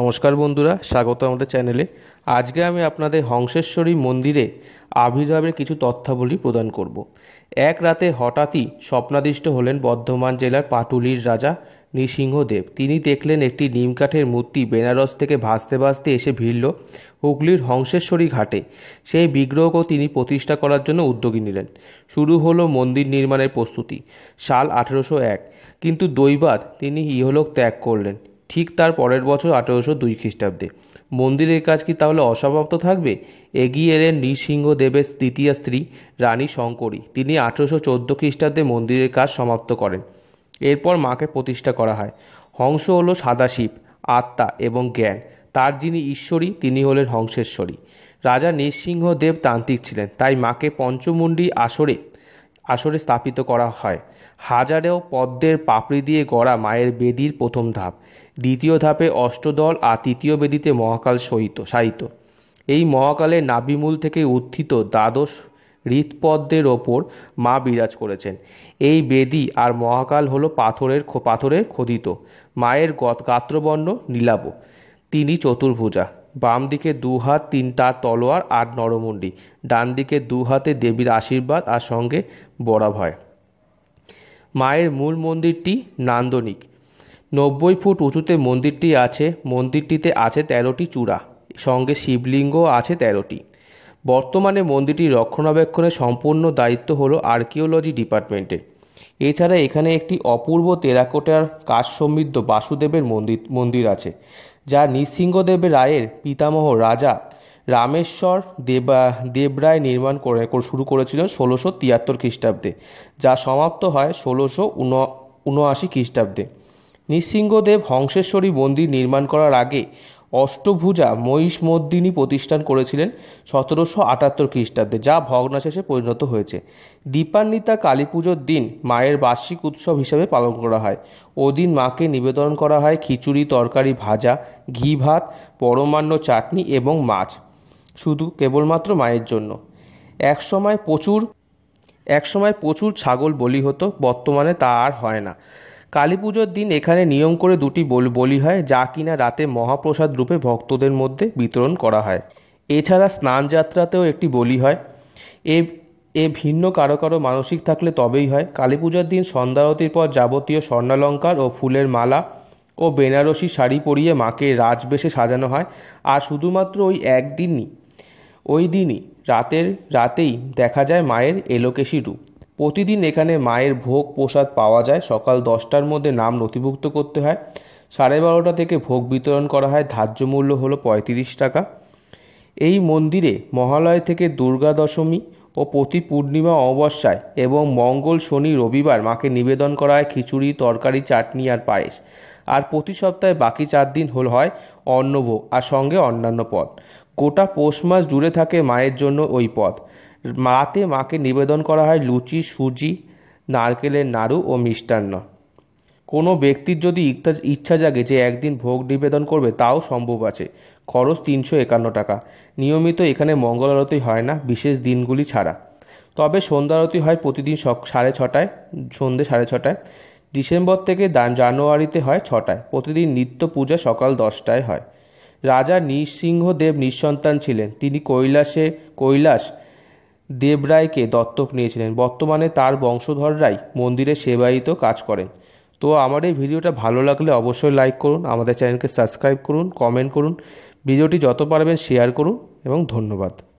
নমস্কার বন্ধুরা স্বাগত আমাদের চ্যানেলে আজকে আমি আপনাদের হংসেশ্বরী মন্দিরে আবির্ভাবের কিছু তথ্যাবলী প্রদান করব এক রাতে হঠাৎই স্বপ্নাদিষ্ট হলেন বর্ধমান জেলার পাটুলির রাজা নৃসিংহদেব তিনি দেখলেন একটি নিমকাঠের মূর্তি বেনারস থেকে ভাসতে ভাসতে এসে ভিড়ল হুগলির হংসেশ্বরী ঘাটে সেই বিগ্রহকেও তিনি প্রতিষ্ঠা করার জন্য উদ্যোগী নিলেন শুরু হলো মন্দির নির্মাণের প্রস্তুতি সাল আঠেরোশো এক কিন্তু দৈবাদ তিনি ইহলোক ত্যাগ করলেন ঠিক তার পরের বছর আঠেরোশো দুই খ্রিস্টাব্দে মন্দিরের কাজ কি তাহলে অসমাপ্ত থাকবে এগিয়ে এলেন নৃসিংহ দেবের দ্বিতীয় স্ত্রী রানী শঙ্করী তিনি আঠেরোশো চোদ্দো খ্রিস্টাব্দে মন্দিরের কাজ সমাপ্ত করেন এরপর মাকে প্রতিষ্ঠা করা হয় হংস হল সাদাশিব আত্মা এবং জ্ঞান তার যিনি ঈশ্বরী তিনি হলেন হংসেশ্বরী রাজা নৃসিংহ দেব তান্ত্রিক ছিলেন তাই মাকে পঞ্চমুণ্ডী আসরে আসরে স্থাপিত করা হয় হাজারেও পদ্মের পাপড়ি দিয়ে গড়া মায়ের বেদির প্রথম ধাপ দ্বিতীয় ধাপে অষ্টদল আর তৃতীয় বেদিতে মহাকাল সহিত সাহিত্য এই মহাকালে নাবিমূল থেকে উত্থিত দ্বাদশ হৃৎপদ্মের ওপর মা বিরাজ করেছেন এই বেদি আর মহাকাল হলো পাথরের পাথরের খোদিত মায়ের গাত্রবর্ণ নীলাব তিনি চতুর্ভুজা বাম দিকে দু হাত তার তলোয়ার আর নরমুন্ডি ডান দিকে দু হাতে দেবীর আশীর্বাদ আর সঙ্গে বরাব হয় মায়ের মূল মন্দিরটি নান্দনিক নব্বই ফুট উঁচুতে মন্দিরটি আছে মন্দিরটিতে আছে তেরোটি চূড়া সঙ্গে শিবলিঙ্গ আছে তেরোটি বর্তমানে মন্দিরটি রক্ষণাবেক্ষণের সম্পূর্ণ দায়িত্ব হল আর্কিওলজি ডিপার্টমেন্টের এছাড়া এখানে একটি অপূর্ব তেরাকোটার কাজ সমৃদ্ধ বাসুদেবের মন্দির মন্দির আছে যা নৃসিংহদেব রায়ের পিতামহ রাজা রামেশ্বর দেবা দেবরায় নির্মাণ করে শুরু করেছিল ষোলোশো তিয়াত্তর খ্রিস্টাব্দে যা সমাপ্ত হয় ষোলোশো উনআশি খ্রিস্টাব্দে নৃসিংহদেব হংসেশ্বরী মন্দির নির্মাণ করার আগে অষ্টভুজা মদ্দিনী প্রতিষ্ঠান করেছিলেন সতেরোশো আটাত্তর খ্রিস্টাব্দে যা ভগ্নাশেষে পরিণত হয়েছে দীপান্বিতা কালী পুজোর দিন মায়ের বার্ষিক উৎসব হিসেবে পালন করা হয় ওদিন মাকে নিবেদন করা হয় খিচুড়ি তরকারি ভাজা ঘি ভাত পরমান্ন চাটনি এবং মাছ শুধু কেবলমাত্র মায়ের জন্য একসময় প্রচুর একসময় প্রচুর ছাগল বলি হতো বর্তমানে তা আর হয় না কালী পুজোর দিন এখানে নিয়ম করে দুটি বলি হয় যা কিনা রাতে মহাপ্রসাদ রূপে ভক্তদের মধ্যে বিতরণ করা হয় এছাড়া স্নান যাত্রাতেও একটি বলি হয় এ এ ভিন্ন কারো কারো মানসিক থাকলে তবেই হয় কালী পূজার দিন সন্ধ্যারতির পর যাবতীয় স্বর্ণালঙ্কার ও ফুলের মালা ও বেনারসি শাড়ি পরিয়ে মাকে রাজবেশে সাজানো হয় আর শুধুমাত্র ওই একদিনই ওই দিনই রাতের রাতেই দেখা যায় মায়ের এলোকেশি রূপ প্রতিদিন এখানে মায়ের ভোগ প্রসাদ পাওয়া যায় সকাল দশটার মধ্যে নাম নথিভুক্ত করতে হয় সাড়ে বারোটা থেকে ভোগ বিতরণ করা হয় ধার্য মূল্য হল পঁয়ত্রিশ টাকা এই মন্দিরে মহালয় থেকে দুর্গা দশমী ও প্রতি পূর্ণিমা অমাবস্যায় এবং মঙ্গল শনি রবিবার মাকে নিবেদন করা হয় খিচুড়ি তরকারি চাটনি আর পায়েস আর প্রতি সপ্তাহে বাকি চার দিন হল হয় অন্নভোগ আর সঙ্গে অন্যান্য পদ গোটা পৌষ মাস জুড়ে থাকে মায়ের জন্য ওই পদ মাতে মাকে নিবেদন করা হয় লুচি সুজি নারকেলের নাড়ু ও মিষ্টান্ন কোনো ব্যক্তির যদি ইচ্ছা জাগে যে একদিন ভোগ নিবেদন করবে তাও সম্ভব আছে খরচ তিনশো একান্ন টাকা নিয়মিত এখানে মঙ্গল আরতি হয় না বিশেষ দিনগুলি ছাড়া তবে সন্ধ্যা আরতি হয় প্রতিদিন সাড়ে ছটায় সন্ধে সাড়ে ছটায় ডিসেম্বর থেকে জানুয়ারিতে হয় ছটায় প্রতিদিন নিত্য পূজা সকাল দশটায় হয় রাজা নৃসিংহদেব নিঃসন্তান ছিলেন তিনি কৈলাসে কৈলাস দেবরায়কে দত্তক নিয়েছিলেন বর্তমানে তার বংশধররাই মন্দিরে সেবায়িত কাজ করেন তো আমার এই ভিডিওটা ভালো লাগলে অবশ্যই লাইক করুন আমাদের চ্যানেলকে সাবস্ক্রাইব করুন কমেন্ট করুন ভিডিওটি যত পারবেন শেয়ার করুন এবং ধন্যবাদ